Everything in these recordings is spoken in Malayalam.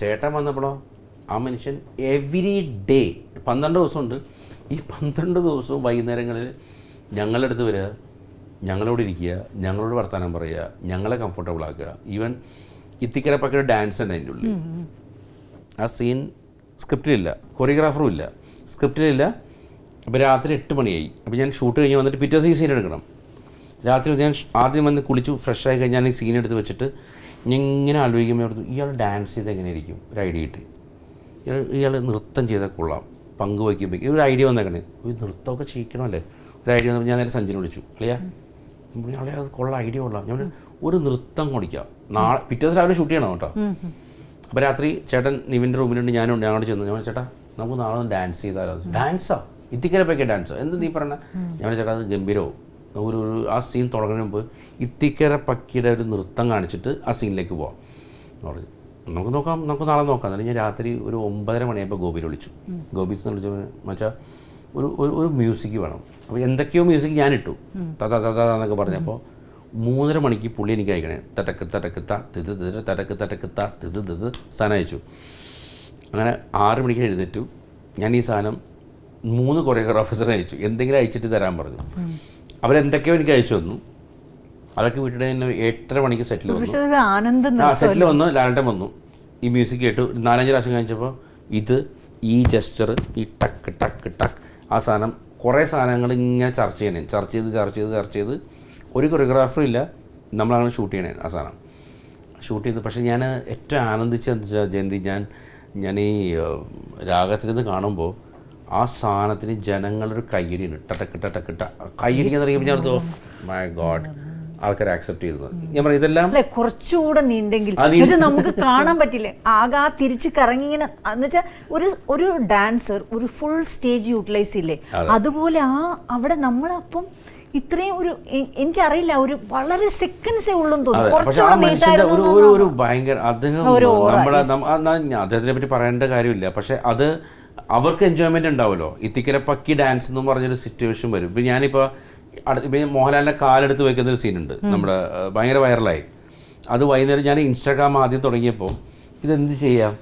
ചേട്ടൻ വന്നപ്പോഴോ ആ മനുഷ്യൻ എവരി ഡേ പന്ത്രണ്ട് ദിവസമുണ്ട് ഈ പന്ത്രണ്ട് ദിവസവും വൈകുന്നേരങ്ങളിൽ ഞങ്ങളുടെ അടുത്ത് വരിക ഞങ്ങളോട് ഇരിക്കുക ഞങ്ങളോട് വർത്തമാനം പറയുക ഞങ്ങളെ കംഫർട്ടബിൾ ആക്കുക ഈവൻ ഇത്തിക്കര പക്കയുടെ ഡാൻസ് ഉണ്ട് അതിൻ്റെ ഉള്ളിൽ ആ സീൻ സ്ക്രിപ്റ്റിലില്ല കൊറിയോഗ്രാഫറും ഇല്ല സ്ക്രിപ്റ്റിലില്ല അപ്പോൾ രാത്രി എട്ട് മണിയായി അപ്പോൾ ഞാൻ ഷൂട്ട് കഴിഞ്ഞ് വന്നിട്ട് പിറ്റേ ദിവസം ഈ സീൻ എടുക്കണം രാത്രി ഞാൻ ആദ്യം വന്ന് കുളിച്ച് ഫ്രഷായി കഴിഞ്ഞാൽ ഈ സീൻ എടുത്ത് വെച്ചിട്ട് ഞാൻ ഇങ്ങനെ ആലോചിക്കുമ്പോൾ അവിടുന്ന് ഇയാൾ ഡാൻസ് ചെയ്ത് എങ്ങനെ ഇരിക്കും ഒരു ഐഡിയ ഇട്ട് ഇയാൾ ഇയാൾ നൃത്തം ചെയ്താൽ കൊള്ളാം പങ്കുവയ്ക്കുമ്പോൾ ഒരു ഐഡിയ വന്നേക്കണേ ഒരു നൃത്തമൊക്കെ ചെയ്യിക്കണമല്ലേ ഒരു ഐഡിയ വന്നപ്പോൾ ഞാൻ നേരെ സഞ്ജന വിളിച്ചു അല്ലയാ അളെ അത് കൊള്ളാം ഐഡിയ കൊള്ളാം ഞാൻ ഒരു നൃത്തം കൊടിക്കാം നാളെ പിറ്റേ ദിവസം രാവിലെ ഷൂട്ട് ചെയ്യണം കേട്ടോ അപ്പോൾ രാത്രി ചേട്ടൻ നിവിൻ്റെ റൂമിലുണ്ട് ഞാനുണ്ട് ഞങ്ങളോട് ചെന്നു ഞാൻ ചേട്ടാ നമുക്ക് നാളെ ഡാൻസ് ചെയ്താലോ ഡാൻസാ ഇത്തിക്കരപ്പൊക്കെ ഡാൻസോ എന്ത് നീ പറഞ്ഞ ഞാൻ ചേട്ടാ അത് ഗംഭീരവും ഒരു ആ സീൻ തുടങ്ങുന്ന മുമ്പ് ഇത്തിക്കര പക്കിയുടെ ഒരു നൃത്തം കാണിച്ചിട്ട് ആ സീനിലേക്ക് പോവാം എന്ന് പറഞ്ഞു നമുക്ക് നോക്കാം നമുക്ക് നാളെ നോക്കാം അല്ലെങ്കിൽ ഞാൻ രാത്രി ഒരു ഒമ്പതര മണിയായപ്പോൾ ഗോപിയിൽ വിളിച്ചു ഗോപി വിളിച്ചു മച്ചാ ഒരു ഒരു മ്യൂസിക് വേണം അപ്പോൾ എന്തൊക്കെയോ മ്യൂസിക് ഞാൻ ഇട്ടു തത തത എന്നൊക്കെ പറഞ്ഞപ്പോൾ മൂന്നര മണിക്ക് പുള്ളി എനിക്ക് അയക്കണേ തടക്ക് തടക്ക് ത തിത് തിത് തടക്ക് തടക്ക് ത തിത് തിത് സാധനം അയച്ചു അങ്ങനെ ആറ് മണിക്ക് എഴുന്നേറ്റു ഞാൻ ഈ സാധനം മൂന്ന് കൊറിയോഗ്രാഫേഴ്സിനെ അയച്ചു എന്തെങ്കിലും അയച്ചിട്ട് തരാൻ പറഞ്ഞു അവരെന്തൊക്കെയോ എനിക്ക് അയച്ചു തന്നു അതൊക്കെ വീട്ടിൽ എട്ടര മണിക്ക് സെറ്റിൽ വന്നു ആ സെറ്റിൽ വന്നു ലാലട്ടൻ വന്നു ഈ മ്യൂസിക് കേട്ടു നാലഞ്ച് പ്രാവശ്യം കഴിച്ചപ്പോൾ ഇത് ഈ ജസ്റ്റർ ഈ ടക്ക് ടക്ക് ടക്ക് ആ സാധനം കുറേ സാധനങ്ങൾ ഇങ്ങനെ ചർച്ച ചെയ്യണേ ചർച്ച ചെയ്ത് ചർച്ച ചെയ്ത് ചർച്ച ചെയ്ത് ഒരു കൊറിയോഗ്രാഫറും ഇല്ല നമ്മളാണ് ഷൂട്ട് ചെയ്യണേ ആ സാധനം ഷൂട്ട് ചെയ്ത് പക്ഷേ ഞാൻ ഏറ്റവും ആനന്ദിച്ചെന്ന് വെച്ചാൽ ജയന്തി ഞാൻ ഞാൻ ഈ നിന്ന് കാണുമ്പോൾ ആ സാധനത്തിന് ജനങ്ങളൊരു കയ്യടിയാണ് ടട്ടക്കിട്ട ടക്കിട്ട കയ്യടി എന്ന് പറയുമ്പോൾ ഞാൻ മൈ ഗോഡ് ആൾക്കാർ ആക്സെപ്റ്റ് ചെയ്തത് ഞാൻ പറഞ്ഞു ഇതെല്ലാം കുറച്ചുകൂടെ നീണ്ടെങ്കിൽ നമുക്ക് കാണാൻ പറ്റില്ല ആകെ തിരിച്ച് കറങ്ങിങ്ങനെ എന്നുവെച്ചാൽ ഒരു ഒരു ഡാൻസർ ഒരു ഫുൾ സ്റ്റേജ് യൂട്ടിലൈസ് ഇല്ലേ അതുപോലെ ആ അവിടെ നമ്മളപ്പം ഇത്രയും ഒരു എനിക്കറിയില്ല ഒരു വളരെ സെക്കൻഡ്സേ ഉള്ളൂ തോന്നുന്നു ഭയങ്കര അദ്ദേഹം നമ്മുടെ അദ്ദേഹത്തിനെ പറ്റി പറയേണ്ട കാര്യമില്ല പക്ഷെ അത് അവർക്ക് എൻജോയ്മെന്റ് ഉണ്ടാവുമല്ലോ ഇത്തിക്കര പക്കി ഡാൻസ് എന്ന് പറഞ്ഞൊരു സിറ്റുവേഷൻ വരും ഇപ്പൊ ഞാനിപ്പോ മോഹൻലാലിന്റെ കാലെടുത്ത് വെക്കുന്ന ഒരു സീനുണ്ട് നമ്മുടെ ഭയങ്കര വൈറലായി അത് വൈകുന്നേരം ഞാൻ ഇൻസ്റ്റാഗ്രാം ആദ്യം തുടങ്ങിയപ്പോൾ ഇതെന്ത് ചെയ്യാം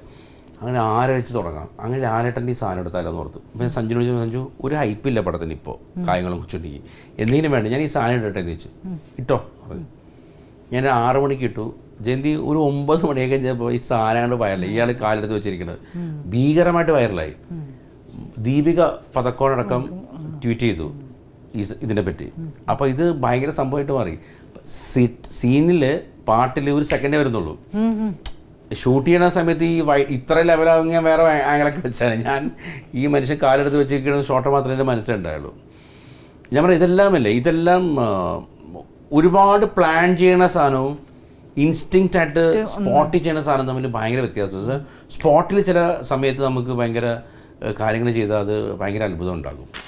അങ്ങനെ ആരഴിച്ച് തുടങ്ങാം അങ്ങനെ ആരേട്ടൻ്റെ ഈ സാധനം എടുത്താലെന്ന് ഓർത്തു പിന്നെ സഞ്ജു ചോദിച്ചു സഞ്ജു ഒരു ഹൈപ്പില്ല പടത്തിന് ഇപ്പോൾ കായങ്ങളും കുച്ചുണ്ടെങ്കിൽ എന്തെങ്കിലും വേണ്ട ഞാൻ ഈ സാധനം ഇടട്ടെ എന്ന് ചോദിച്ചു ഇട്ടോ പറഞ്ഞു ഞാൻ ആറു മണിക്ക് ഇട്ടു ജയന്തി ഒരു ഒമ്പത് മണിയൊക്കെ കഴിഞ്ഞപ്പോൾ ഈ സാധനങ്ങളുടെ വയറിലായി ഇയാൾ കാലെടുത്ത് വെച്ചിരിക്കുന്നത് ഭീകരമായിട്ട് വയറലായി ദീപിക പതക്കോടക്കം ട്വീറ്റ് ചെയ്തു ഈ ഇതിനെ പറ്റി അപ്പോൾ ഇത് ഭയങ്കര സംഭവമായിട്ട് മാറി സീനില് പാട്ടില് ഒരു സെക്കൻഡേ വരുന്നുള്ളൂ ഷൂട്ട് ചെയ്യണ സമയത്ത് ഈ വൈ ഇത്ര ലെവലാകും ഞാൻ വേറെ ആംഗിളൊക്കെ വെച്ചാണ് ഞാൻ ഈ മനുഷ്യൻ കാലെടുത്ത് വെച്ചിരിക്കുന്ന ഷോട്ട് മാത്രമേ എൻ്റെ മനസ്സിലുണ്ടായുള്ളൂ ഞാൻ പറയാം അല്ലേ ഇതെല്ലാം ഒരുപാട് പ്ലാൻ ചെയ്യണ സാധനവും ഇൻസ്റ്റിങ്റ്റ് ആയിട്ട് സ്പോട്ടിൽ ചെയ്യുന്ന സാധനം തമ്മിൽ ഭയങ്കര വ്യത്യാസം സ്പോട്ടിൽ ചില സമയത്ത് നമുക്ക് ഭയങ്കര കാര്യങ്ങൾ ചെയ്താൽ അത് ഭയങ്കര അത്ഭുതം ഉണ്ടാകും